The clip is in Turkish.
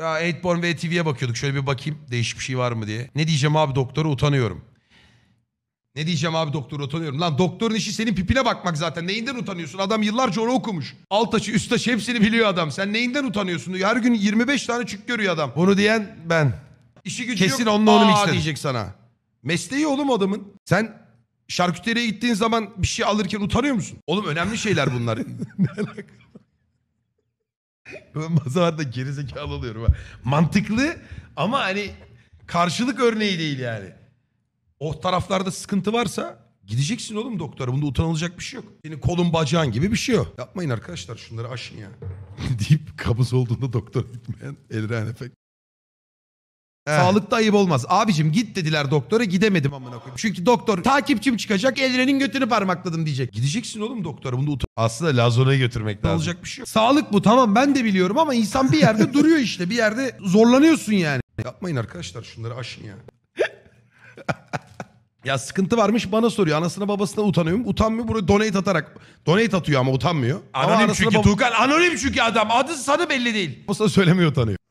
Ya 8 ve TV'ye bakıyorduk. Şöyle bir bakayım değişik bir şey var mı diye. Ne diyeceğim abi doktora utanıyorum. Ne diyeceğim abi doktora utanıyorum. Lan doktorun işi senin pipine bakmak zaten. Neyinden utanıyorsun? Adam yıllarca onu okumuş. Alt taşı üst taşı hepsini biliyor adam. Sen neyinden utanıyorsun? Her gün 25 tane çık görüyor adam. Bunu diyen ben. İşi gücü Kesin yok. onunla onu Aa mixledim. diyecek sana. Mesleği oğlum adamın. Sen şarküteriye gittiğin zaman bir şey alırken utanıyor musun? Oğlum önemli şeyler bunlar. ne alaka? Bazen da gerizekalı oluyorum. ha. Mantıklı ama hani karşılık örneği değil yani. O taraflarda sıkıntı varsa gideceksin oğlum doktora. Bunda utanılacak bir şey yok. Senin kolun bacağın gibi bir şey yok. Yapmayın arkadaşlar şunları aşın ya. deyip kabız olduğunda doktor. gitmeyen Elren Efek. He. Sağlıkta ayıp olmaz. Abicim git dediler doktora gidemedim amına koyayım. Çünkü doktor takipçim çıkacak Elren'in götünü parmakladım diyecek. Gideceksin oğlum doktora bunu utan. Aslında Lazon'a götürmek lazım. Olacak bir şey yok. Sağlık bu tamam ben de biliyorum ama insan bir yerde duruyor işte. Bir yerde zorlanıyorsun yani. Yapmayın arkadaşlar şunları aşın ya. ya sıkıntı varmış bana soruyor. Anasına babasına utanıyorum, mu? Utanmıyor. Buraya donate atarak. Donate atıyor ama utanmıyor. Anonim ama çünkü bab- Tuğkan. Anonim çünkü adam. Adı sana belli değil. Babasına söylemiyor utanıyor.